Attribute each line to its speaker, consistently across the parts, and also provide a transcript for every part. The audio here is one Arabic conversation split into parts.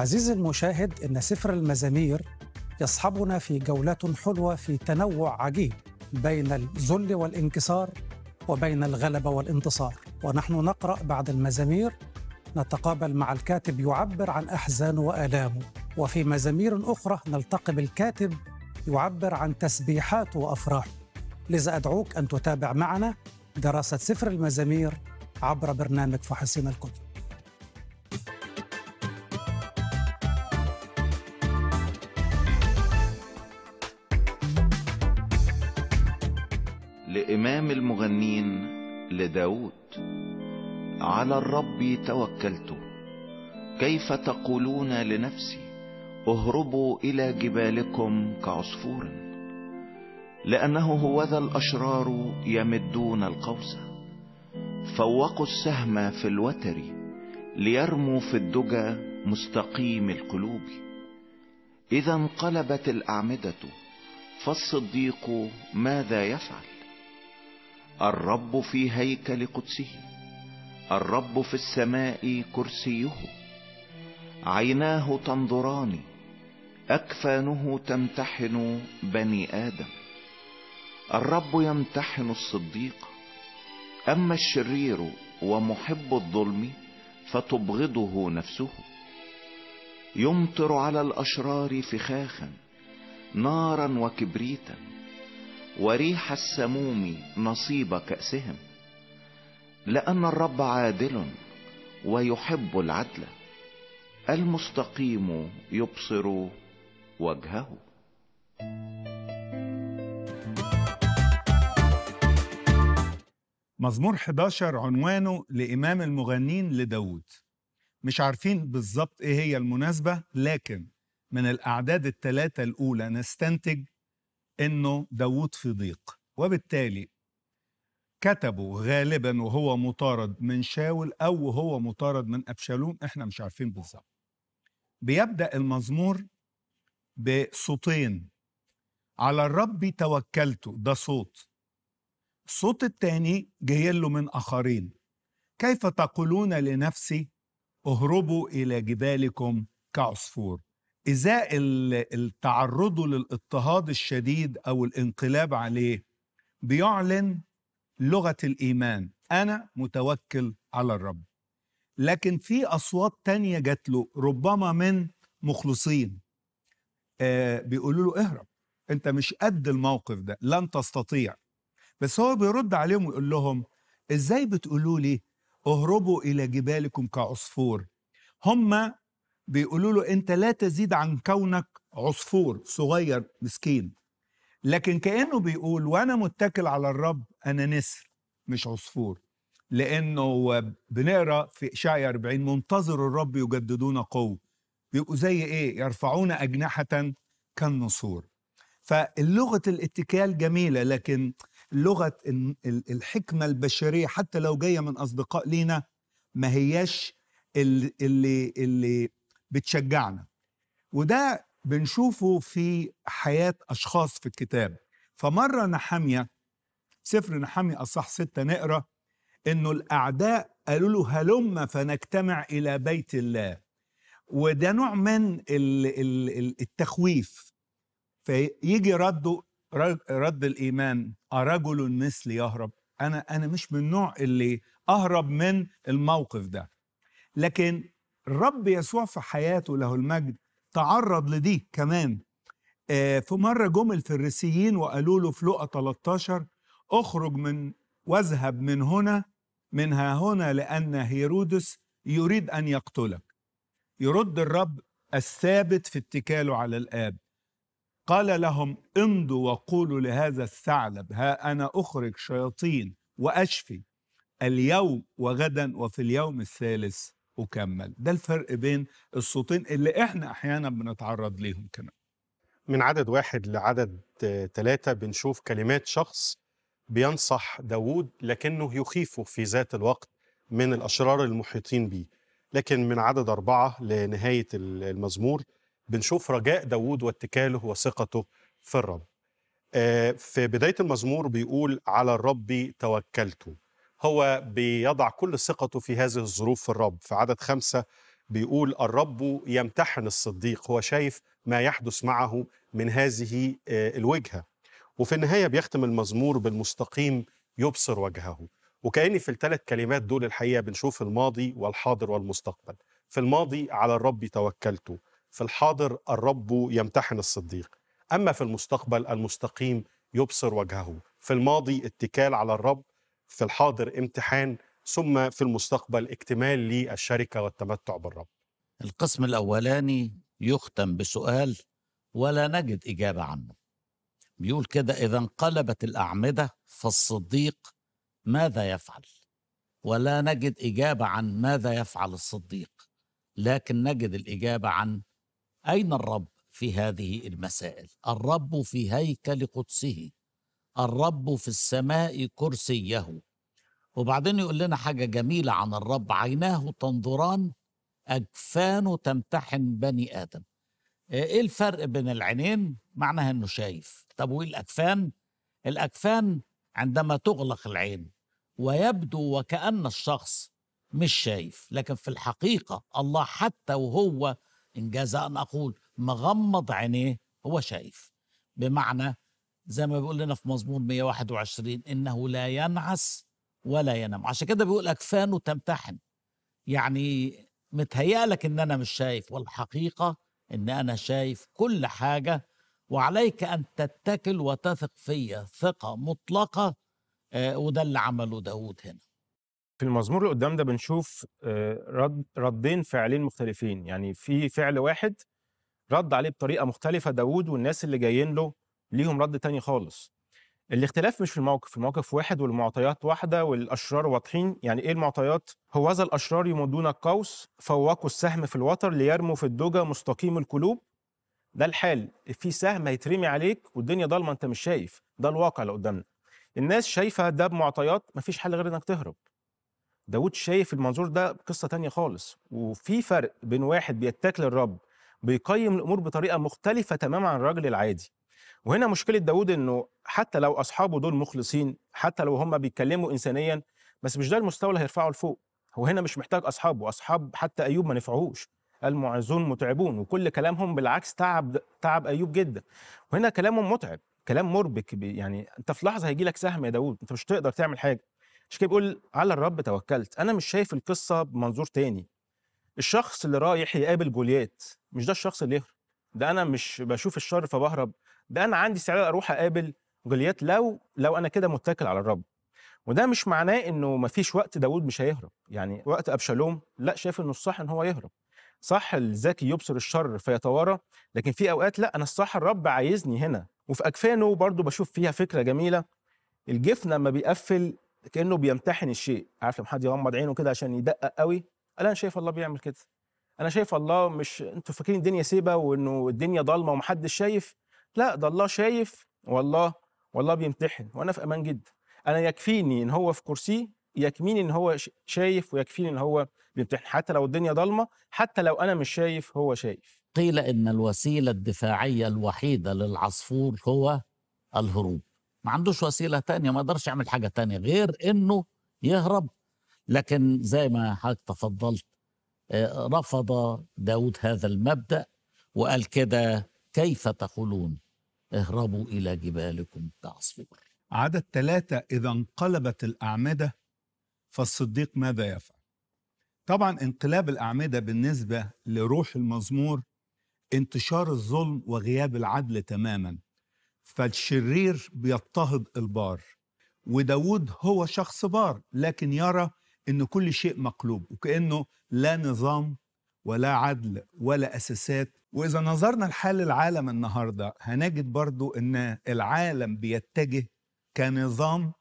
Speaker 1: عزيزي المشاهد إن سفر المزامير يصحبنا في جولة حلوة في تنوع عجيب بين الذل والانكسار وبين الغلبة والانتصار ونحن نقرأ بعد المزامير نتقابل مع الكاتب يعبر عن أحزانه وآلامه وفي مزامير أخرى نلتقي بالكاتب يعبر عن تسبيحاته وأفراحه لذا أدعوك أن تتابع معنا دراسة سفر المزامير عبر برنامج فحصين الكتب
Speaker 2: داود على الرب توكلت كيف تقولون لنفسي اهربوا إلى جبالكم كعصفور لأنه هو ذا الأشرار يمدون القوس فوقوا السهم في الوتر ليرموا في الدجى مستقيم القلوب إذا انقلبت الأعمدة فالصديق ماذا يفعل الرب في هيكل قدسه الرب في السماء كرسيه عيناه تنظران اكفانه تمتحن بني ادم الرب يمتحن الصديق اما الشرير ومحب الظلم فتبغضه نفسه يمطر على الاشرار فخاخا نارا وكبريتا وريح السموم نصيب كأسهم لأن الرب عادل ويحب العدل المستقيم يبصر وجهه
Speaker 3: مزمور 11 عنوانه لإمام المغنين لداود مش عارفين بالظبط إيه هي المناسبة لكن من الأعداد الثلاثة الأولى نستنتج انه داوود في ضيق وبالتالي كتبوا غالبا وهو مطارد من شاول او وهو مطارد من ابشالوم احنا مش عارفين بالظبط بيبدا المزمور بصوتين على الرب توكلت ده صوت الصوت الثاني جاي له من اخرين كيف تقولون لنفسي اهربوا الى جبالكم كعصفور ازاء تعرضه للاضطهاد الشديد او الانقلاب عليه بيعلن لغه الايمان انا متوكل على الرب لكن في اصوات تانية جات له ربما من مخلصين آه بيقولوا له اهرب انت مش قد الموقف ده لن تستطيع بس هو بيرد عليهم ويقول لهم ازاي بتقولوا لي اهربوا الى جبالكم كعصفور هم بيقولوا له انت لا تزيد عن كونك عصفور صغير مسكين لكن كانه بيقول وانا متكل على الرب انا نسر مش عصفور لانه بنقرا في اشعيا 40 منتظر الرب يجددون قوه بيبقوا زي ايه يرفعون اجنحه كالنسور فاللغه الاتكال جميله لكن لغه الحكمه البشريه حتى لو جايه من اصدقاء لينا ما هياش اللي اللي بتشجعنا وده بنشوفه في حياة أشخاص في الكتاب فمرة نحامية سفر نحامية أصح ستة نقرأ إنه الأعداء قالوا له هلم فنجتمع إلى بيت الله وده نوع من التخويف فيجي رده رد الإيمان أرجل آه، مثلي يهرب أنا أنا مش من النوع اللي أهرب من الموقف ده لكن الرب يسوع في حياته له المجد تعرض لدي كمان آه، في مرة جم الفريسيين وقالوا له في لقا 13 اخرج من واذهب من هنا منها هنا لأن هيرودس يريد أن يقتلك يرد الرب الثابت في اتكاله على الآب قال لهم امضوا وقولوا لهذا الثعلب ها أنا أخرج شياطين وأشفي اليوم وغدا وفي اليوم الثالث وكمل ده الفرق بين الصوتين اللي احنا احيانا بنتعرض ليهم كمان
Speaker 4: من عدد واحد لعدد ثلاثة بنشوف كلمات شخص بينصح داوود لكنه يخيفه في ذات الوقت من الأشرار المحيطين به لكن من عدد أربعة لنهاية المزمور بنشوف رجاء داوود واتكاله وثقته في الرب آه، في بداية المزمور بيقول على الرب توكلت هو بيضع كل ثقته في هذه الظروف في الرب في عدد خمسة بيقول الرب يمتحن الصديق هو شايف ما يحدث معه من هذه آه، الوجهة وفي النهاية بيختم المزمور بالمستقيم يبصر وجهه وكأني في الثلاث كلمات دول الحقيقة بنشوف الماضي والحاضر والمستقبل في الماضي على الرب توكلت في الحاضر الرب يمتحن الصديق أما في المستقبل المستقيم يبصر وجهه في الماضي اتكال على الرب في الحاضر امتحان ثم في المستقبل اكتمال للشركه
Speaker 5: والتمتع بالرب. القسم الاولاني يختم بسؤال ولا نجد اجابه عنه. بيقول كده اذا انقلبت الاعمده فالصديق ماذا يفعل؟ ولا نجد اجابه عن ماذا يفعل الصديق، لكن نجد الاجابه عن اين الرب في هذه المسائل؟ الرب في هيكل قدسه الرب في السماء كرسيه وبعدين يقول لنا حاجة جميلة عن الرب عيناه تنظران أجفانه تمتحن بني آدم آه، إيه الفرق بين العينين؟ معناها إنه شايف طب وإيه الأجفان؟ الأجفان عندما تغلق العين ويبدو وكأن الشخص مش شايف لكن في الحقيقة الله حتى وهو إن جاز أن أقول مغمض عينيه هو شايف بمعنى زي ما بيقول لنا في مزمور 121 انه لا ينعس ولا ينام عشان كده بيقول اكفانه تمتحن يعني متهيألك ان انا مش شايف والحقيقه ان انا شايف كل حاجه وعليك ان تتكل وتثق فيا ثقه مطلقه آه، وده اللي عمله داوود هنا
Speaker 6: في المزمور اللي قدام ده بنشوف آه، رد ردين فعلين مختلفين يعني في فعل واحد رد عليه بطريقه مختلفه داوود والناس اللي جايين له ليهم رد تاني خالص الاختلاف مش في الموقف الموقف واحد والمعطيات واحده والاشرار واضحين يعني ايه المعطيات هوذا الاشرار يمدون القوس فوقوا السهم في الوتر ليرموا في الدجى مستقيم القلوب ده الحال في سهم هيترمي عليك والدنيا ضلمه انت مش شايف ده الواقع اللي قدامنا الناس شايفه ده بمعطيات مفيش حل غير انك تهرب داود شايف المنظور ده قصه تانية خالص وفي فرق بين واحد بيتكل الرب بيقيم الامور بطريقه مختلفه تماما عن الراجل العادي وهنا مشكله داود انه حتى لو اصحابه دول مخلصين حتى لو هم بيتكلموا انسانيا بس مش ده المستوى اللي هيرفعه لفوق هو هنا مش محتاج اصحابه اصحاب حتى ايوب ما نفعهوش المعزون متعبون وكل كلامهم بالعكس تعب تعب ايوب جدا وهنا كلامهم متعب كلام مربك يعني انت في لحظه هيجي لك سهم يا داود انت مش تقدر تعمل حاجه مش كده بيقول على الرب توكلت انا مش شايف القصه بمنظور تاني الشخص اللي رايح يقابل جوليات مش ده الشخص اللي يهرب ده انا مش بشوف الشر فبهرب ده انا عندي استعداد اروح اقابل جوليات لو لو انا كده متكل على الرب وده مش معناه انه ما فيش وقت داوود مش هيهرب يعني وقت ابشالوم لا شايف انه الصح ان هو يهرب صح الذكي يبصر الشر فيتوارى لكن في اوقات لا انا الصح الرب عايزني هنا وفي اكفانه برضو بشوف فيها فكره جميله الجفن لما بيقفل كانه بيمتحن الشيء عارف لما حد يغمض عينه كده عشان يدقق قوي انا شايف الله بيعمل كده انا شايف الله مش انتوا فاكرين الدنيا سيبه وانه الدنيا ضلمه ومحدش شايف لا ده الله شايف والله والله بيمتحن وانا في امان جدا انا يكفيني ان هو في كرسيه يكفيني ان هو شايف ويكفيني ان هو بيمتحن حتى لو الدنيا
Speaker 5: ضلمه حتى لو انا مش شايف هو شايف قيل ان الوسيله الدفاعيه الوحيده للعصفور هو الهروب ما عندوش وسيله تانية ما يقدرش يعمل حاجه تانية غير انه يهرب لكن زي ما حضرتك تفضلت آه، رفض داود هذا المبدا وقال كده كيف تقولون اهربوا إلى جبالكم كعصفور عدد ثلاثة إذا
Speaker 3: انقلبت الأعمدة فالصديق ماذا يفعل طبعا انقلاب الأعمدة بالنسبة لروح المزمور انتشار الظلم وغياب العدل تماما فالشرير بيضطهد البار وداود هو شخص بار لكن يرى ان كل شيء مقلوب وكانه لا نظام ولا عدل ولا اساسات واذا نظرنا لحال العالم النهارده هنجد برضو ان العالم بيتجه كنظام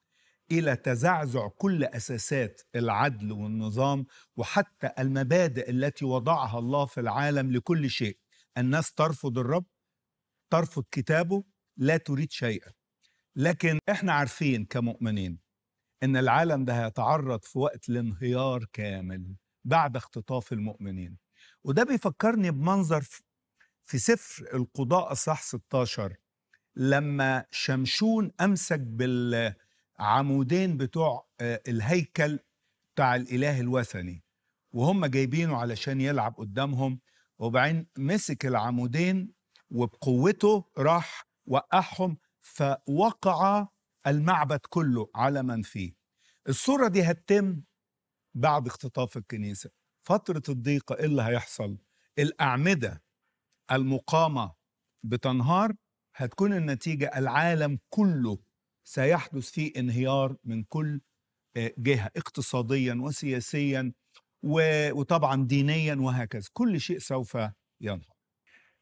Speaker 3: الى تزعزع كل اساسات العدل والنظام وحتى المبادئ التي وضعها الله في العالم لكل شيء الناس ترفض الرب ترفض كتابه لا تريد شيئا لكن احنا عارفين كمؤمنين ان العالم ده هيتعرض في وقت لانهيار كامل بعد اختطاف المؤمنين وده بيفكرني بمنظر في سفر القضاء صح 16 لما شمشون امسك بالعمودين بتوع آه، الهيكل بتاع الاله الوثني وهم جايبينه علشان يلعب قدامهم وبعدين مسك العمودين وبقوته راح وقعهم فوقع المعبد كله على من فيه الصورة دي هتتم بعد اختطاف الكنيسة فترة الضيقة إيه اللي هيحصل الأعمدة المقامة بتنهار هتكون النتيجة العالم كله سيحدث فيه انهيار من كل آه، جهة اقتصاديا وسياسيا وطبعا دينيا وهكذا كل شيء سوف
Speaker 4: ينهار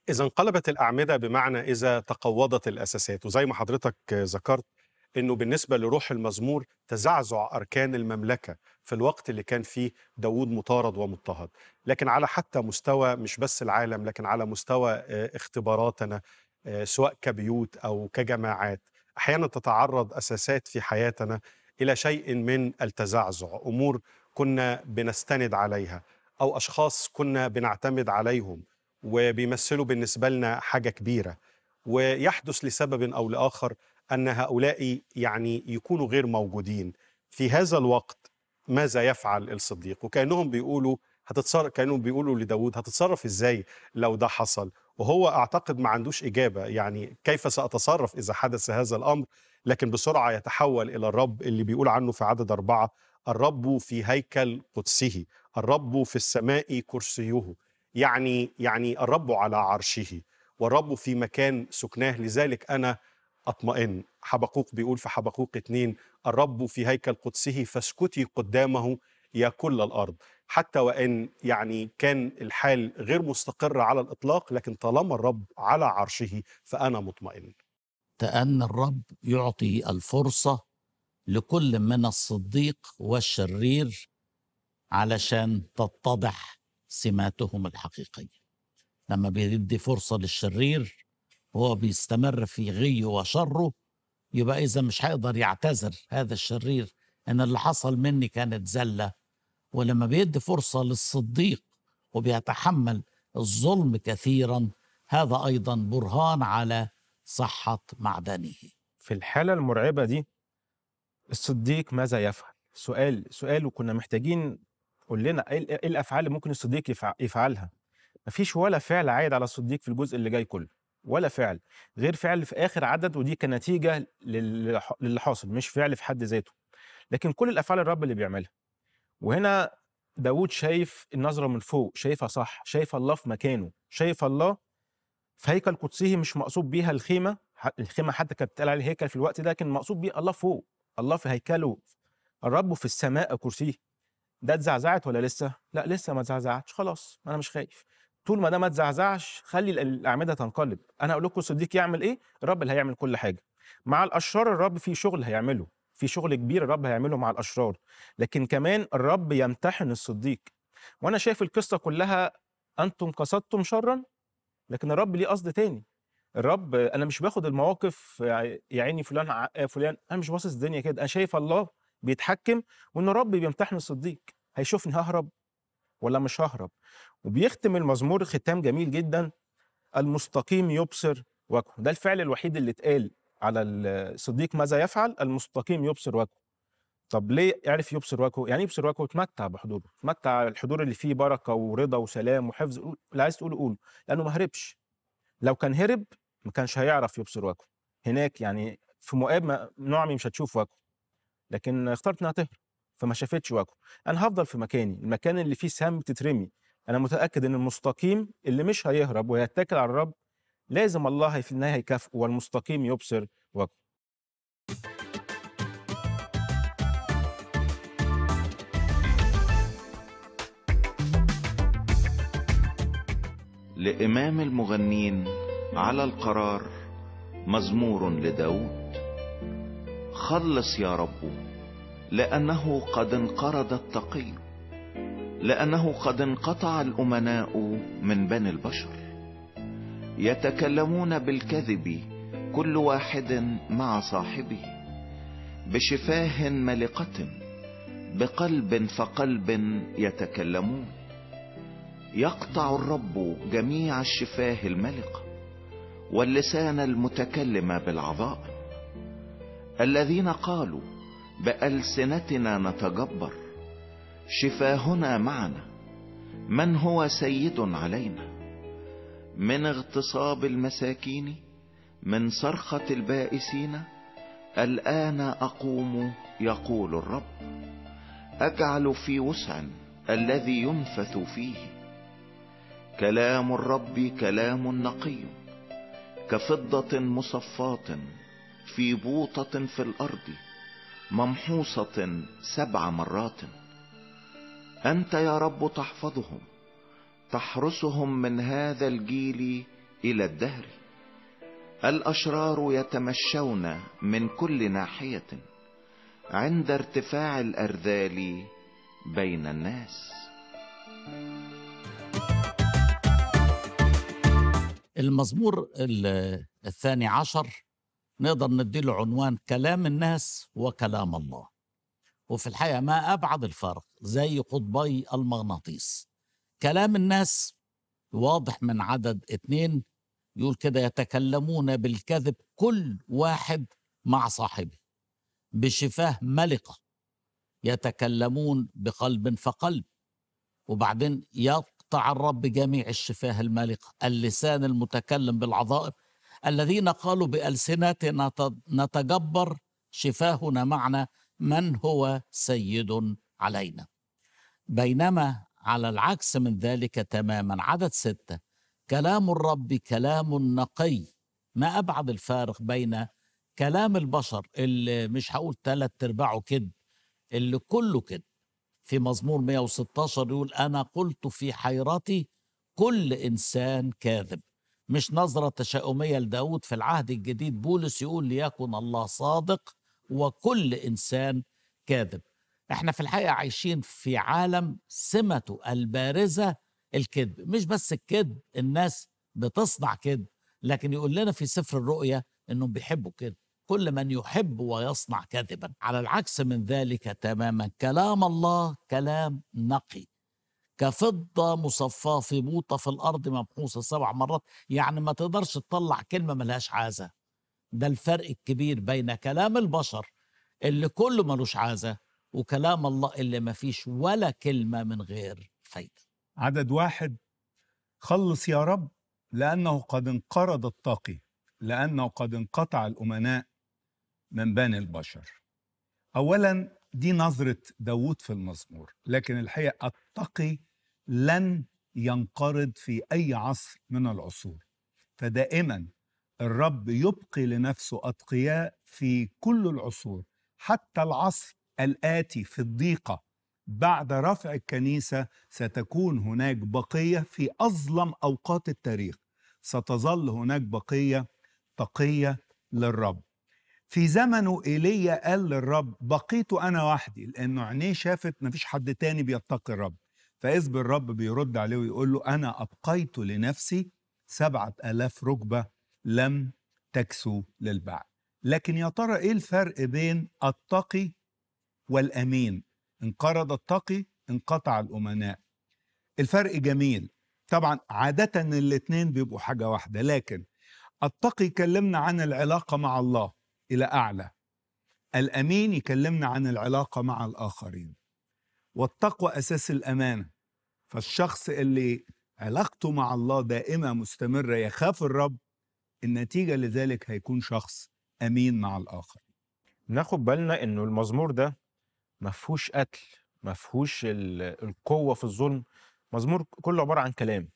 Speaker 4: إذا انقلبت الأعمدة بمعنى إذا تقوضت الأساسات وزي ما حضرتك ذكرت انه بالنسبه لروح المزمور تزعزع اركان المملكه في الوقت اللي كان فيه داوود مطارد ومضطهد لكن على حتى مستوى مش بس العالم لكن على مستوى آه، اختباراتنا آه، سواء كبيوت او كجماعات احيانا تتعرض اساسات في حياتنا الى شيء من التزعزع امور كنا بنستند عليها او اشخاص كنا بنعتمد عليهم وبيمثلوا بالنسبه لنا حاجه كبيره ويحدث لسبب او لاخر أن هؤلاء يعني يكونوا غير موجودين في هذا الوقت ماذا يفعل الصديق وكأنهم بيقولوا هتتصرف كأنهم بيقولوا لداود هتتصرف إزاي لو ده حصل وهو أعتقد ما عندوش إجابة يعني كيف سأتصرف إذا حدث هذا الأمر لكن بسرعة يتحول إلى الرب اللي بيقول عنه في عدد أربعة الرب في هيكل قدسه الرب في السماء كرسيه يعني يعني الرب على عرشه والرب في مكان سكناه لذلك أنا أطمئن حبقوق بيقول في حبقوق اتنين الرب في هيكل قدسه فاسكتي قدامه يا كل الأرض حتى وإن يعني كان الحال غير مستقر على الإطلاق لكن طالما الرب على عرشه فأنا
Speaker 5: مطمئن تأن الرب يعطي الفرصة لكل من الصديق والشرير علشان تتضح سماتهم الحقيقية لما بيدي فرصة للشرير وهو بيستمر في غيه وشره يبقى إذا مش هيقدر يعتذر هذا الشرير أن اللي حصل مني كانت زلة ولما بيدي فرصة للصديق وبيتحمل الظلم كثيرا هذا أيضا برهان على صحة معدنه في الحالة المرعبة دي الصديق
Speaker 6: ماذا يفعل؟ سؤال سؤال وكنا محتاجين قول لنا ايه, إيه الافعال اللي ممكن الصديق يفعلها مفيش ولا فعل عايد على الصديق في الجزء اللي جاي كله ولا فعل غير فعل في اخر عدد ودي كنتيجه للي حاصل مش فعل في حد ذاته لكن كل الافعال الرب اللي بيعملها وهنا داود شايف النظره من فوق شايفها صح شايف الله في مكانه شايف الله في هيكل قدسه مش مقصود بيها الخيمه الخيمه حتى كانت بتقال عليه هيكل في الوقت ده لكن مقصود بيه الله فوق الله في هيكله الرب في السماء كرسيه ده اتزعزعت ولا لسه؟ لا لسه ما اتزعزعتش خلاص انا مش خايف طول ما ده ما اتزعزعش خلي الاعمده تنقلب انا اقول لكم الصديق يعمل ايه الرب اللي هيعمل كل حاجه مع الاشرار الرب في شغل هيعمله في شغل كبير الرب هيعمله مع الاشرار لكن كمان الرب يمتحن الصديق وانا شايف القصه كلها انتم قصدتم شرا لكن الرب ليه قصد تاني الرب انا مش باخد المواقف يا عيني فلان فلان انا مش باصص الدنيا كده انا شايف الله بيتحكم وان الرب بيمتحن الصديق هيشوفني ههرب ولا مش ههرب وبيختم المزمور ختام جميل جدا المستقيم يبصر وجهه ده الفعل الوحيد اللي اتقال على الصديق ماذا يفعل المستقيم يبصر وجهه طب ليه عرف يبصر وجهه يعني يبصر وجهه اتمتع بحضوره اتمتع الحضور اللي فيه بركه ورضا وسلام وحفظ اللي عايز تقوله قوله لانه ما هربش لو كان هرب ما كانش هيعرف يبصر وجهه هناك يعني في مؤاب نعمي مش هتشوف وجهه لكن اخترت انها تهرب فما شافتش وجهه انا هفضل في مكاني المكان اللي فيه سهم بتترمي انا متاكد ان المستقيم اللي مش هيهرب ويتكل على الرب لازم الله في النهايه يكافئه والمستقيم يبصر وجهه
Speaker 2: لإمام المغنين على القرار مزمور لداود خلص يا رب لأنه قد انقرض التقي لأنه قد انقطع الأمناء من بني البشر يتكلمون بالكذب كل واحد مع صاحبه بشفاه ملقة بقلب فقلب يتكلمون يقطع الرب جميع الشفاه الملقة واللسان المتكلم بالعظائم الذين قالوا بألسنتنا نتجبر شفاهنا معنا من هو سيد علينا من اغتصاب المساكين من صرخة البائسين الآن أقوم يقول الرب أجعل في وسع الذي ينفث فيه كلام الرب كلام نقي كفضة مصفاة في بوطة في الأرض ممحوصة سبع مرات أنت يا رب تحفظهم تحرسهم من هذا الجيل إلى الدهر الأشرار يتمشون من كل ناحية عند ارتفاع الأرذال بين الناس
Speaker 5: المزمور الثاني عشر نقدر نديله عنوان كلام الناس وكلام الله وفي الحقيقة ما أبعد الفرق زي قطبي المغناطيس كلام الناس واضح من عدد اتنين يقول كده يتكلمون بالكذب كل واحد مع صاحبه بشفاه ملقة يتكلمون بقلب فقلب وبعدين يقطع الرب جميع الشفاه المالقة اللسان المتكلم بالعظائم الذين قالوا بألسنتنا نتجبر شفاهنا معنا من هو سيد علينا بينما على العكس من ذلك تماما عدد ستة كلام الرب كلام نقي ما أبعد الفارق بين كلام البشر اللي مش هقول ثلاث ارباعه كذب اللي كله كذب في مزمور 116 يقول أنا قلت في حيرتي كل إنسان كاذب مش نظرة تشاؤمية لداود في العهد الجديد بولس يقول ليكن الله صادق وكل إنسان كاذب احنا في الحقيقة عايشين في عالم سمته البارزة الكذب مش بس الكذب الناس بتصنع كذب لكن يقول لنا في سفر الرؤية انهم بيحبوا كذب كل من يحب ويصنع كذبا على العكس من ذلك تماما كلام الله كلام نقي كفضة مصفاة في بوطة في الأرض ممحوصة سبع مرات يعني ما تقدرش تطلع كلمة ملهاش عازة ده الفرق الكبير بين كلام البشر اللي كله ملوش عازة وكلام الله اللي ما فيش ولا كلمة من غير فايدة عدد
Speaker 3: واحد خلص يا رب لأنه قد انقرض الطاقي لأنه قد انقطع الأمناء من بني البشر أولا دي نظرة داوود في المزمور لكن الحقيقة التقي لن ينقرض في أي عصر من العصور فدائما الرب يبقي لنفسه أتقياء في كل العصور حتى العصر الآتي في الضيقة بعد رفع الكنيسة ستكون هناك بقية في أظلم أوقات التاريخ ستظل هناك بقية تقية للرب في زمنه ايليا قال للرب بقيت انا وحدي لانه عينيه شافت مفيش حد تاني بيتقي الرب فإذ بالرب بيرد عليه ويقول له أنا أبقيت لنفسي سبعة آلاف ركبة لم تكسو للبعل لكن يا ترى إيه الفرق بين التقي والأمين انقرض التقي انقطع الأمناء الفرق جميل طبعا عادة الاتنين بيبقوا حاجة واحدة لكن التقي يكلمنا عن العلاقة مع الله إلى أعلى الأمين يكلمنا عن العلاقة مع الآخرين والتقوى اساس الامانه فالشخص اللي علاقته مع الله دائمه مستمره يخاف الرب النتيجه لذلك هيكون شخص امين مع الاخر ناخد بالنا انه المزمور ده
Speaker 6: ما فيهوش قتل ما فيهوش القوه في الظلم مزمور كله عباره عن كلام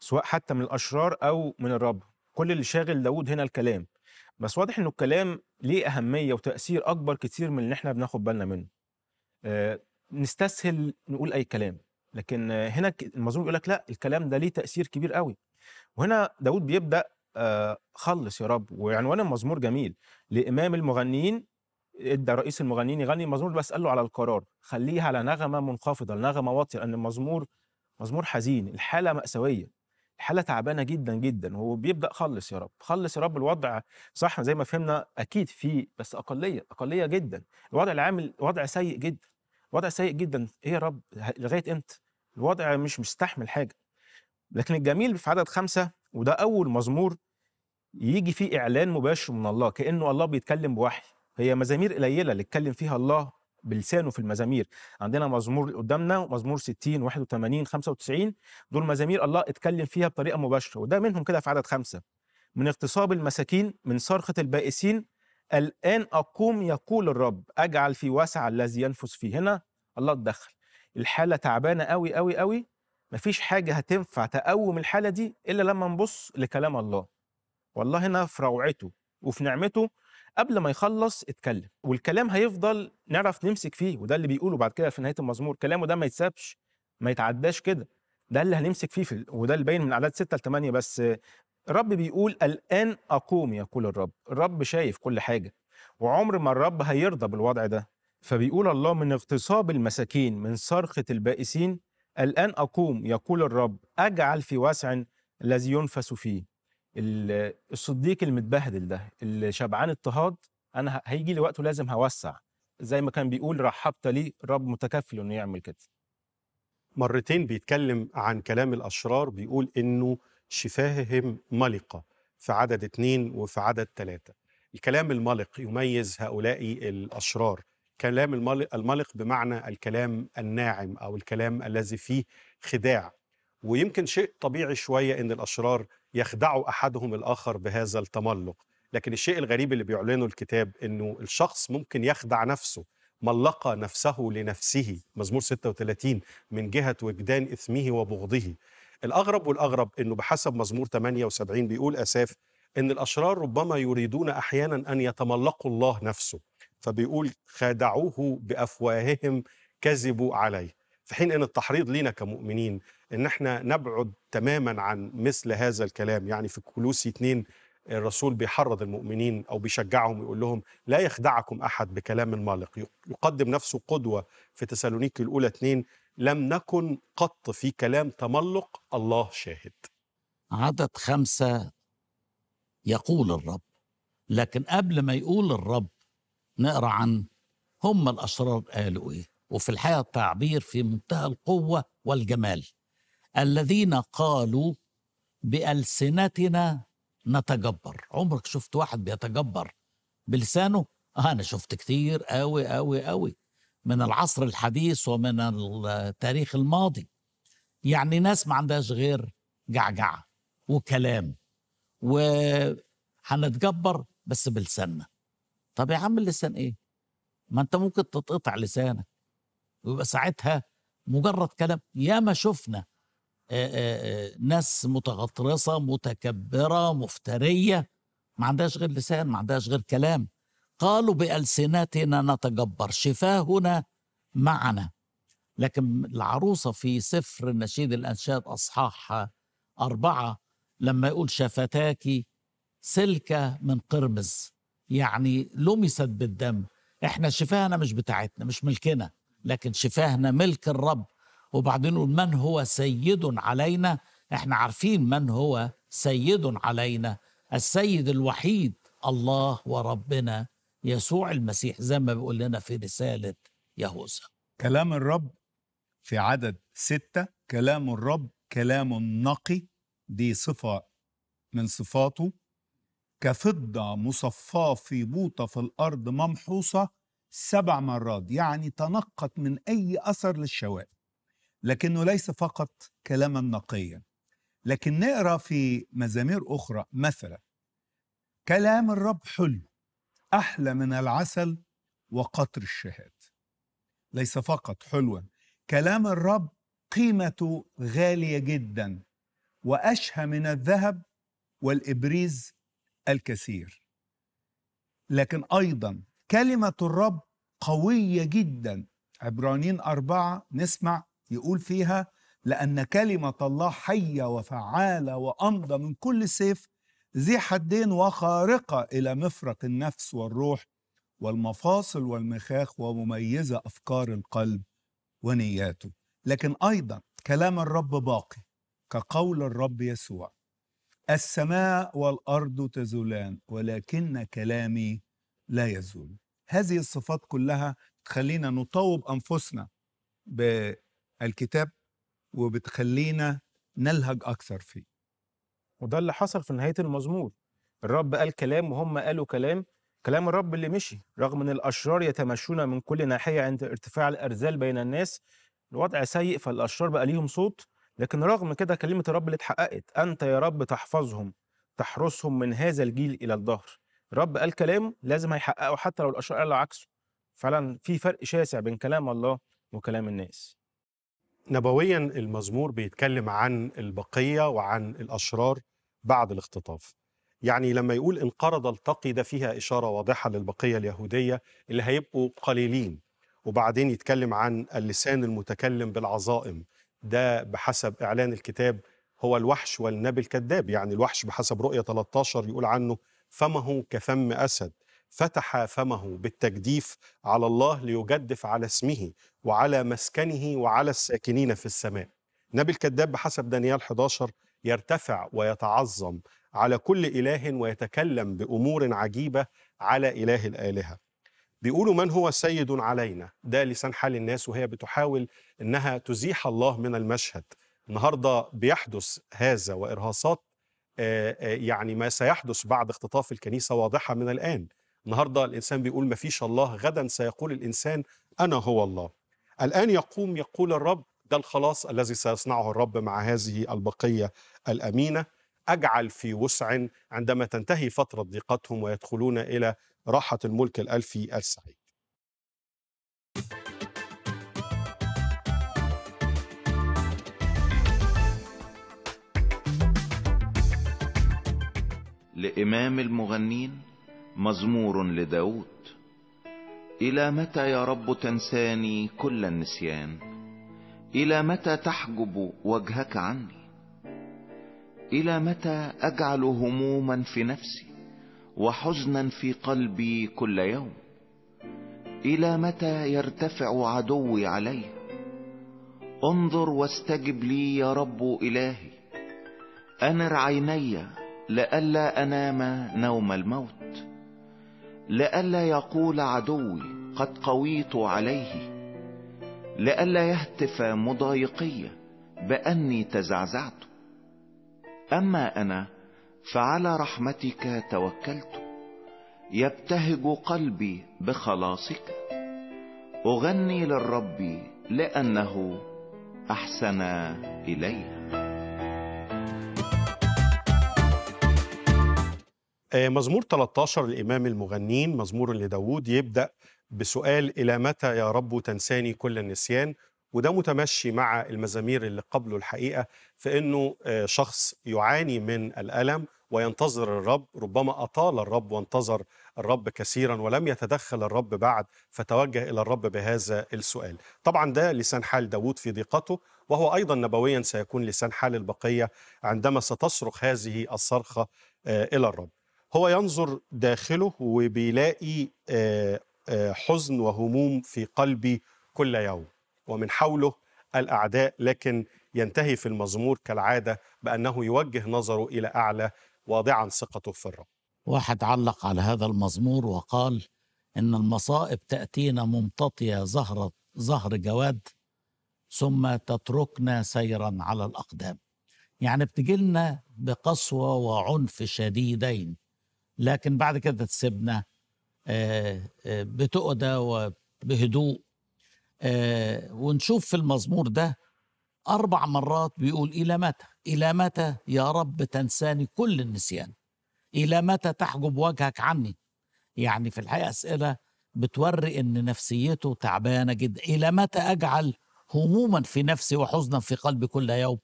Speaker 6: سواء حتى من الاشرار او من الرب كل اللي شاغل داود هنا الكلام بس واضح انه الكلام ليه اهميه وتاثير اكبر كتير من اللي احنا بناخد بالنا منه آه، نستسهل نقول اي كلام لكن هنا المزمور يقول لك لا الكلام ده ليه تاثير كبير قوي وهنا داود بيبدا آه، خلص يا رب وعنوان المزمور جميل لامام المغنيين ادى رئيس المغنيين يغني المزمور بس قال له على القرار خليها على نغمه منخفضه نغمه واطيه لان المزمور مزمور حزين الحاله ماساويه الحاله تعبانه جدا جدا وبيبدا بيبدا خلص يا رب خلص يا رب الوضع صح زي ما فهمنا اكيد في بس اقليه اقليه جدا الوضع العام الوضع سيء جدا وضع سيء جدا ايه يا رب لغايه امتى الوضع مش مستحمل حاجه لكن الجميل في عدد خمسة وده أول مزمور يجي فيه إعلان مباشر من الله كأنه الله بيتكلم بوحي هي مزامير قليلة اللي اتكلم فيها الله بلسانه في المزامير عندنا مزمور قدامنا مزمور 60 81 95 دول مزامير الله اتكلم فيها بطريقة مباشرة وده منهم كده في عدد خمسة من اغتصاب المساكين من صرخة البائسين الآن أقوم يقول الرب أجعل في وسع الذي ينفس فيه هنا الله اتدخل الحالة تعبانة قوي قوي قوي مفيش حاجة هتنفع تقوم الحالة دي إلا لما نبص لكلام الله والله هنا في روعته وفي نعمته قبل ما يخلص اتكلم والكلام هيفضل نعرف نمسك فيه وده اللي بيقوله بعد كده في نهاية المزمور كلامه ده ما يتسابش ما يتعداش كده ده اللي هنمسك فيه في وده اللي باين من اعداد 6 ل 8 بس الرب بيقول الآن أقوم يقول الرب الرب شايف كل حاجة وعمر ما الرب هيرضى بالوضع ده فبيقول الله من اغتصاب المساكين من صرخة البائسين الآن أقوم يقول الرب أجعل في وسع الذي ينفس فيه الصديق المتبهدل ده اللي شبعان اضطهاد أنا هيجي لي وقته لازم هوسع زي ما كان بيقول رحبت لي رب متكفل إنه يعمل كده مرتين بيتكلم عن كلام
Speaker 4: الأشرار بيقول إنه شفاههم ملقة في عدد اثنين وفي عدد ثلاثة الكلام الملق يميز هؤلاء الأشرار كلام الملق, بمعنى الكلام الناعم أو الكلام الذي فيه خداع ويمكن شيء طبيعي شوية أن الأشرار يخدعوا أحدهم الآخر بهذا التملق لكن الشيء الغريب اللي بيعلنه الكتاب أنه الشخص ممكن يخدع نفسه ملق نفسه لنفسه مزمور 36 من جهة وجدان إثمه وبغضه الاغرب والاغرب انه بحسب مزمور 78 بيقول اساف ان الاشرار ربما يريدون احيانا ان يتملقوا الله نفسه فبيقول خادعوه بافواههم كذبوا عليه في حين ان التحريض لينا كمؤمنين ان احنا نبعد تماما عن مثل هذا الكلام يعني في كولوسي 2 الرسول بيحرض المؤمنين او بيشجعهم يقول لهم لا يخدعكم احد بكلام المالق يقدم نفسه قدوه في تسالونيكي الاولى 2 لم نكن قط في كلام تملق
Speaker 5: الله شاهد عدد خمسة يقول الرب لكن قبل ما يقول الرب نقرا عن هم الأشرار قالوا إيه وفي الحقيقة التعبير في منتهى القوة والجمال الذين قالوا بألسنتنا نتجبر عمرك شفت واحد بيتجبر بلسانه آه أنا شفت كتير أوي أوي أوي من العصر الحديث ومن التاريخ الماضي يعني ناس ما عندهاش غير جعجعة وكلام وهنتجبر بس بلساننا طب يا عم اللسان ايه ما انت ممكن تتقطع لسانك ويبقى ساعتها مجرد كلام ياما شفنا آآ آآ ناس متغطرسة متكبرة مفترية ما عندهاش غير لسان ما عندهاش غير كلام قالوا بألسنتنا نتجبر شفاهنا معنا لكن العروسة في سفر النشيد الأنشاد أصحاح أربعة لما يقول شفتاك سلكة من قرمز يعني لمست بالدم احنا شفاهنا مش بتاعتنا مش ملكنا لكن شفاهنا ملك الرب وبعدين يقول من هو سيد علينا احنا عارفين من هو سيد علينا السيد الوحيد الله وربنا يسوع المسيح زي ما بيقول لنا في رسالة يهوذا كلام الرب في عدد ستة كلام الرب
Speaker 3: كلام نقي دي صفة من صفاته كفضة مصفاة في بوطة في الأرض ممحوصة سبع مرات يعني تنقت من أي أثر للشوائب لكنه ليس فقط كلاما نقيا لكن نقرا في مزامير أخرى مثلا كلام الرب حلو أحلى من العسل وقطر الشهاد ليس فقط حلوا كلام الرب قيمته غالية جدا وأشهى من الذهب والإبريز الكثير لكن أيضا كلمة الرب قوية جدا عبرانين أربعة نسمع يقول فيها لأن كلمة الله حية وفعالة وأمضى من كل سيف ذي حدين وخارقة إلى مفرق النفس والروح والمفاصل والمخاخ ومميزة أفكار القلب ونياته لكن أيضا كلام الرب باقي كقول الرب يسوع السماء والأرض تزولان ولكن كلامي لا يزول هذه الصفات كلها تخلينا نطوب أنفسنا بالكتاب وبتخلينا نلهج أكثر فيه وده اللي حصل في نهايه المزمور الرب قال كلام
Speaker 6: وهم قالوا كلام كلام الرب اللي مشي رغم ان الاشرار يتمشون من كل ناحيه عند ارتفاع الارذال بين الناس الوضع سيء فالاشرار بقى ليهم صوت لكن رغم كده كلمه الرب اللي اتحققت انت يا رب تحفظهم تحرسهم من هذا الجيل الى الظهر الرب قال كلام لازم هيحققه حتى لو الاشرار قالوا عكسه فعلا في فرق شاسع بين كلام الله وكلام الناس نبويا المزمور بيتكلم عن
Speaker 4: البقيه وعن الاشرار بعد الاختطاف يعني لما يقول انقرض التقي ده فيها اشاره واضحه للبقيه اليهوديه اللي هيبقوا قليلين وبعدين يتكلم عن اللسان المتكلم بالعظائم ده بحسب اعلان الكتاب هو الوحش والنبي الكذاب يعني الوحش بحسب رؤيه 13 يقول عنه فمه كفم اسد فتح فمه بالتجديف على الله ليجدف على اسمه وعلى مسكنه وعلى الساكنين في السماء نبي الكذاب بحسب دانيال 11 يرتفع ويتعظم على كل إله ويتكلم بأمور عجيبة على إله الآلهة بيقولوا من هو سيد علينا ده لسان حال الناس وهي بتحاول انها تزيح الله من المشهد النهارده بيحدث هذا وارهاصات آه، آه، يعني ما سيحدث بعد اختطاف الكنيسه واضحه من الان النهارده الانسان بيقول ما فيش الله غدا سيقول الانسان انا هو الله الان يقوم يقول الرب ده الخلاص الذي سيصنعه الرب مع هذه البقيه الامينه اجعل في وسع عندما تنتهي فتره ضيقتهم ويدخلون الى راحه الملك الالفي السعيد
Speaker 2: لإمام المغنين مزمور لداود الى متى يا رب تنساني كل النسيان الى متى تحجب وجهك عني الى متى اجعل هموما في نفسي وحزنا في قلبي كل يوم الى متى يرتفع عدوي علي انظر واستجب لي يا رب الهي انر عيني لئلا انام نوم الموت لئلا يقول عدوي قد قويت عليه لئلا يهتف مضايقي بأني تزعزعت أما أنا فعلى رحمتك توكلت يبتهج قلبي بخلاصك أغني للرب لأنه أحسن إليه آه، مزمور
Speaker 4: 13 الإمام المغنين مزمور لداوود يبدأ بسؤال إلى متى يا رب تنساني كل النسيان وده متمشي مع المزامير اللي قبله الحقيقة في أنه آه، شخص يعاني من الألم وينتظر الرب ربما أطال الرب وانتظر الرب كثيرا ولم يتدخل الرب بعد فتوجه إلى الرب بهذا السؤال طبعا ده لسان حال داود في ضيقته وهو أيضا نبويا سيكون لسان حال البقية عندما ستصرخ هذه الصرخة آه، إلى الرب هو ينظر داخله وبيلاقي آه، آه، حزن وهموم في قلبي كل يوم ومن حوله الأعداء لكن ينتهي في المزمور كالعادة بأنه يوجه نظره إلى أعلى واضعا ثقته في الرب
Speaker 5: واحد علق على هذا المزمور وقال إن المصائب تأتينا ممتطية زهرة زهر جواد ثم تتركنا سيرا على الأقدام يعني بتجيلنا بقسوة وعنف شديدين لكن بعد كده تسيبنا آه، آه، بتؤدى وبهدوء آه، ونشوف في المزمور ده أربع مرات بيقول إلى متى إلى متى يا رب تنساني كل النسيان إلى متى تحجب وجهك عني يعني في الحقيقة أسئلة بتوري إن نفسيته تعبانة جدا إلى متى أجعل هموما في نفسي وحزنا في قلبي كل يوم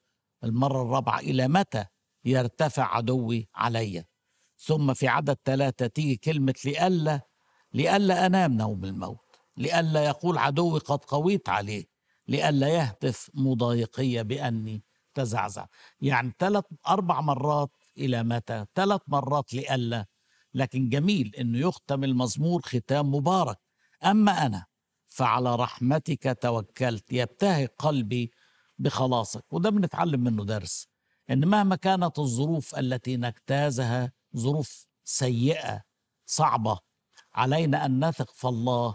Speaker 5: المرة الرابعة إلى متى يرتفع عدوي علي ثم في عدد ثلاثة تيجي كلمة لئلا لئلا أنام نوم الموت لئلا يقول عدوي قد قويت عليه لئلا يهتف مضايقي بأني تزعزع يعني ثلاث أربع مرات إلى متى ثلاث مرات لئلا لكن جميل أنه يختم المزمور ختام مبارك أما أنا فعلى رحمتك توكلت يبتهج قلبي بخلاصك وده بنتعلم منه درس أن مهما كانت الظروف التي نجتازها ظروف سيئه صعبه علينا ان نثق في الله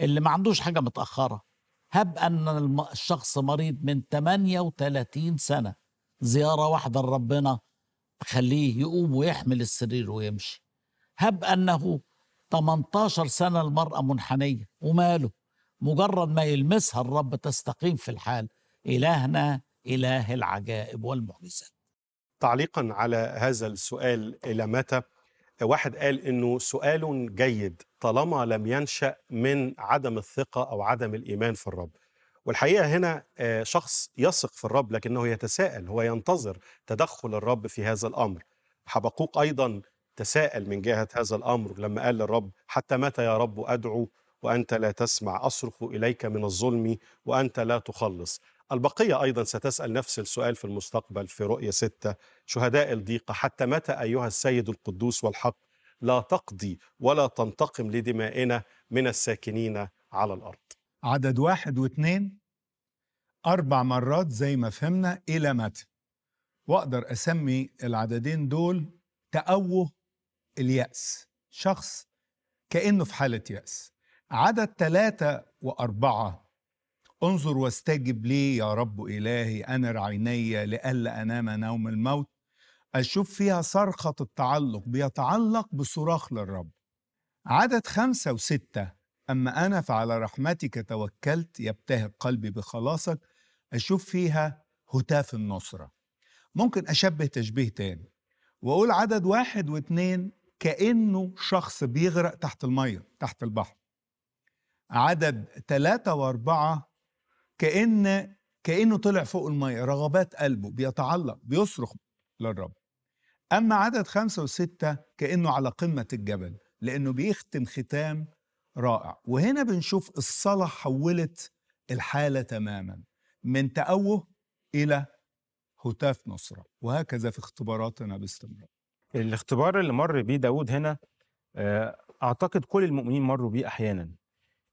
Speaker 5: اللي ما عندوش حاجه متاخره هب ان الشخص مريض من 38 سنه زياره واحده لربنا تخليه يقوم ويحمل السرير ويمشي هب انه 18 سنه المراه منحنيه وماله مجرد ما يلمسها الرب تستقيم في الحال الهنا اله العجائب والمعجزات
Speaker 4: تعليقا على هذا السؤال الى متى واحد قال انه سؤال جيد طالما لم ينشا من عدم الثقه او عدم الايمان في الرب والحقيقه هنا آه، شخص يثق في الرب لكنه يتساءل هو ينتظر تدخل الرب في هذا الامر حبقوق ايضا تساءل من جهه هذا الامر لما قال للرب حتى متى يا رب ادعو وانت لا تسمع اصرخ اليك من الظلم وانت لا تخلص البقية أيضا ستسأل نفس السؤال في المستقبل في رؤية ستة شهداء الضيقة حتى متى أيها السيد القدوس والحق لا تقضي ولا تنتقم لدمائنا من الساكنين على الأرض
Speaker 3: عدد واحد واثنين أربع مرات زي ما فهمنا إلى متى وأقدر أسمي العددين دول تأوه اليأس شخص كأنه في حالة يأس عدد ثلاثة وأربعة انظر واستجب لي يا رب إلهي أنر عيني لئلا أنام نوم الموت أشوف فيها صرخة التعلق بيتعلق بصراخ للرب عدد خمسة وستة أما أنا فعلى رحمتك توكلت يبتهج قلبي بخلاصك أشوف فيها هتاف النصرة ممكن أشبه تشبيه تاني وأقول عدد واحد واثنين كأنه شخص بيغرق تحت المية تحت البحر عدد ثلاثة وأربعة كأن كأنه طلع فوق المية رغبات قلبه بيتعلق بيصرخ للرب أما عدد خمسة وستة كأنه على قمة الجبل لأنه بيختم ختام رائع وهنا بنشوف الصلاة حولت الحالة تماما من تأوه إلى هتاف نصرة وهكذا في اختباراتنا باستمرار الاختبار اللي مر بيه داود هنا
Speaker 6: آه، أعتقد كل المؤمنين مروا بيه أحيانا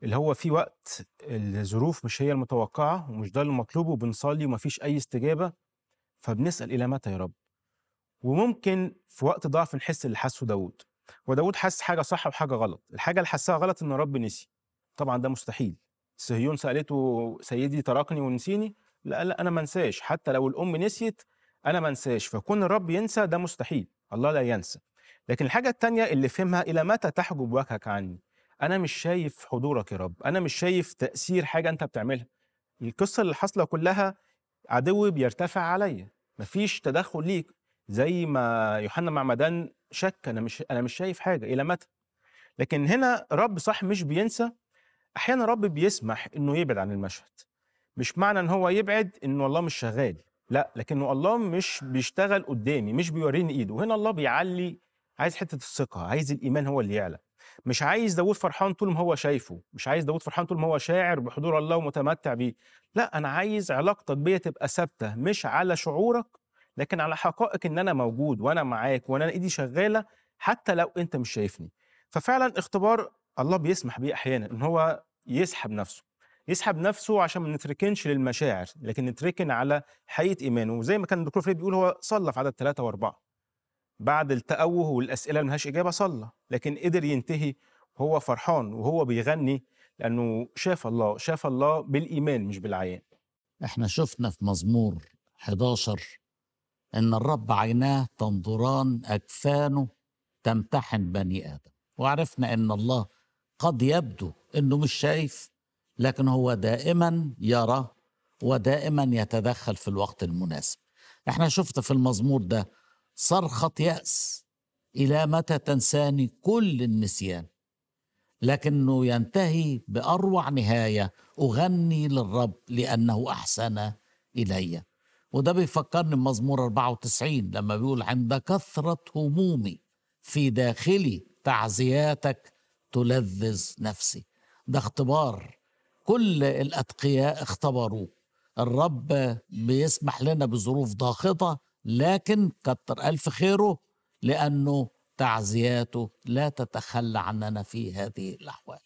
Speaker 6: اللي هو في وقت الظروف مش هي المتوقعه ومش ده المطلوب وبنصلي ومفيش اي استجابه فبنسال الى متى يا رب وممكن في وقت ضعف نحس اللي حسه داوود وداود حس حاجه صح وحاجه غلط الحاجه اللي حسها غلط ان رب نسي طبعا ده مستحيل صهيون سالته سيدي تركني ونسيني لا لا انا ما انساش حتى لو الام نسيت انا ما انساش فكون الرب ينسى ده مستحيل الله لا ينسى لكن الحاجه الثانيه اللي فهمها الى متى تحجب وجهك عني انا مش شايف حضورك يا رب انا مش شايف تاثير حاجه انت بتعملها القصه اللي حاصله كلها عدوي بيرتفع عليا مفيش تدخل ليك زي ما يوحنا معمدان شك انا مش انا مش شايف حاجه الى متى لكن هنا رب صح مش بينسى احيانا رب بيسمح انه يبعد عن المشهد مش معنى ان هو يبعد انه الله مش شغال لا لكنه الله مش بيشتغل قدامي مش بيوريني ايده وهنا الله بيعلي عايز حته الثقه عايز الايمان هو اللي يعلى مش عايز داوود فرحان طول ما هو شايفه مش عايز داوود فرحان طول ما هو شاعر بحضور الله ومتمتع بيه لا انا عايز علاقتك بيا تبقى ثابته مش على شعورك لكن على حقائق ان انا موجود وانا معاك وانا ايدي شغاله حتى لو انت مش شايفني ففعلا اختبار الله بيسمح بيه احيانا ان هو يسحب نفسه يسحب نفسه عشان ما نتركنش للمشاعر لكن نتركن على حقيقه ايمانه وزي ما كان الدكتور فريد بيقول هو صلى في عدد ثلاثه واربعه بعد التأوه والأسئلة اللي ملهاش إجابة صلى لكن قدر ينتهي وهو فرحان وهو بيغني لأنه شاف الله شاف
Speaker 5: الله بالإيمان مش بالعيان احنا شفنا في مزمور 11 ان الرب عيناه تنظران اجفانه تمتحن بني ادم وعرفنا ان الله قد يبدو انه مش شايف لكن هو دائما يرى ودائما يتدخل في الوقت المناسب احنا شفت في المزمور ده صرخة يأس إلى متى تنساني كل النسيان لكنه ينتهي بأروع نهاية أغني للرب لأنه أحسن إلي وده بيفكرني بمزمور 94 لما بيقول عند كثرة همومي في داخلي تعزياتك تلذذ نفسي ده اختبار كل الأتقياء اختبروه الرب بيسمح لنا بظروف ضاغطة لكن كتر ألف خيره لأنه تعزياته لا تتخلى عننا في هذه الأحوال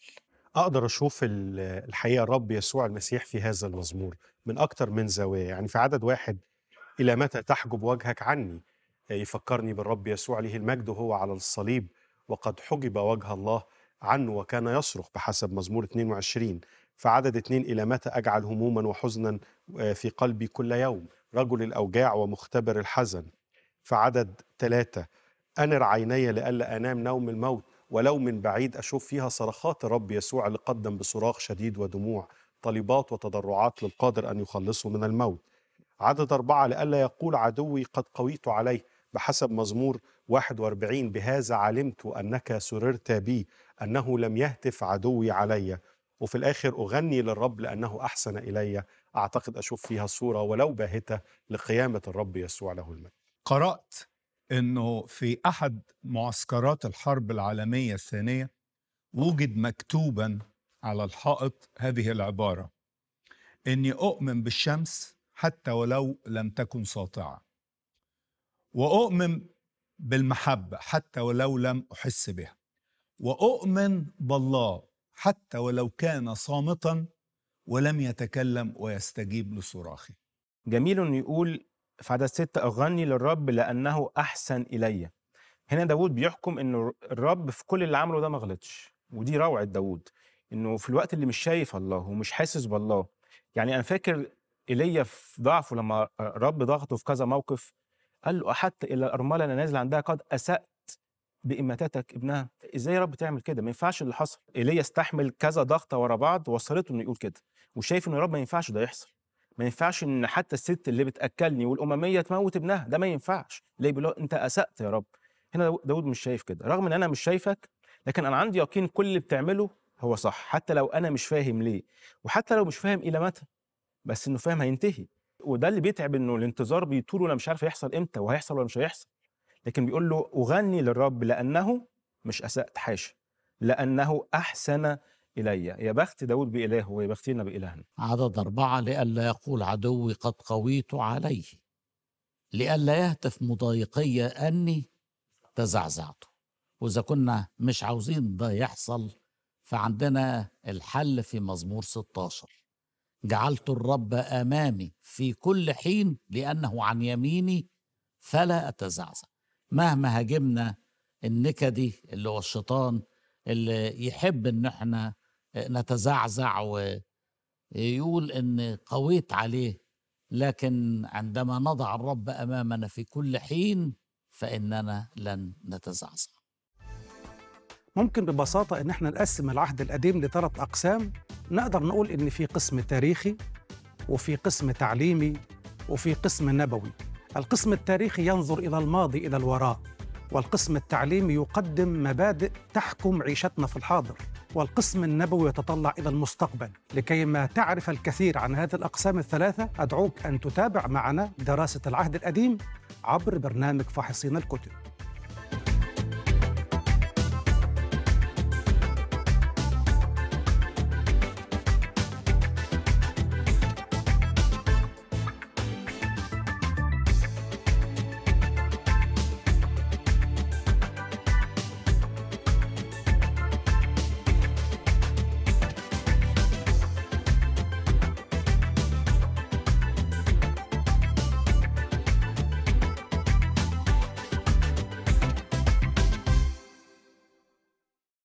Speaker 4: أقدر أشوف الحقيقة الرب يسوع المسيح في هذا المزمور من أكتر من زوايا يعني في عدد واحد إلى متى تحجب وجهك عني يفكرني بالرب يسوع له المجد وهو على الصليب وقد حجب وجه الله عنه وكان يصرخ بحسب مزمور 22 فعدد اثنين إلى متى أجعل هموما وحزنا آه، في قلبي كل يوم رجل الأوجاع ومختبر الحزن في عدد ثلاثة أنر عيني لئلا أنام نوم الموت ولو من بعيد أشوف فيها صرخات الرب يسوع اللي قدم بصراخ شديد ودموع طلبات وتضرعات للقادر أن يخلصه من الموت عدد أربعة لئلا يقول عدوي قد قويت عليه بحسب مزمور 41 بهذا علمت أنك سررت بي أنه لم يهتف عدوي علي وفي الآخر أغني للرب لأنه أحسن إلي أعتقد أشوف فيها صورة ولو باهتة لقيامة الرب يسوع
Speaker 3: له المجد قرأت أنه في أحد معسكرات الحرب العالمية الثانية وجد مكتوبا على الحائط هذه العبارة إني أؤمن بالشمس حتى ولو لم تكن ساطعة وأؤمن بالمحبة حتى ولو لم أحس بها وأؤمن بالله حتى ولو كان صامتا ولم يتكلم ويستجيب لصراخي جميل يقول في عدد ستة
Speaker 6: أغني للرب لأنه أحسن إلي هنا داود بيحكم أن الرب في كل اللي عمله ده ما غلطش ودي روعة داود أنه في الوقت اللي مش شايف الله ومش حاسس بالله يعني أنا فاكر إيليا في ضعفه لما رب ضغطه في كذا موقف قال له أحتى إلى الأرملة أنا نازل عندها قد أسأت بإماتتك ابنها ازاي يا رب تعمل كده ما ينفعش اللي حصل ايليا استحمل كذا ضغطه ورا بعض وصلته انه يقول كده وشايف انه يا رب ما ينفعش ده يحصل ما ينفعش ان حتى الست اللي بتاكلني والامميه تموت ابنها ده ما ينفعش ليه بيقول انت اسات يا رب هنا داود مش شايف كده رغم ان انا مش شايفك لكن انا عندي يقين كل اللي بتعمله هو صح حتى لو انا مش فاهم ليه وحتى لو مش فاهم الى متى بس انه فاهم هينتهي وده اللي بيتعب انه الانتظار بيطول ولا مش عارف هيحصل امتى وهيحصل ولا مش هيحصل لكن بيقول له أغني للرب لأنه مش أسأت حاشا لأنه أحسن إلي يا بخت داود بإلهه ويا بختينا بإلهنا
Speaker 5: عدد أربعة لئلا يقول عدوي قد قويت عليه لئلا يهتف مضايقي أني تزعزعت وإذا كنا مش عاوزين ده يحصل فعندنا الحل في مزمور 16 جعلت الرب امامي في كل حين لانه عن يميني فلا اتزعزع مهما هاجمنا النكدي اللي هو الشيطان اللي يحب ان احنا نتزعزع ويقول ان قويت عليه لكن عندما نضع الرب امامنا في كل حين فاننا لن نتزعزع
Speaker 1: ممكن ببساطه ان احنا نقسم العهد القديم لثلاث اقسام نقدر نقول ان في قسم تاريخي وفي قسم تعليمي وفي قسم نبوي القسم التاريخي ينظر إلى الماضي إلى الوراء والقسم التعليمي يقدم مبادئ تحكم عيشتنا في الحاضر والقسم النبوي يتطلع إلى المستقبل لكي ما تعرف الكثير عن هذه الأقسام الثلاثة أدعوك أن تتابع معنا دراسة العهد القديم عبر برنامج فاحصين الكتب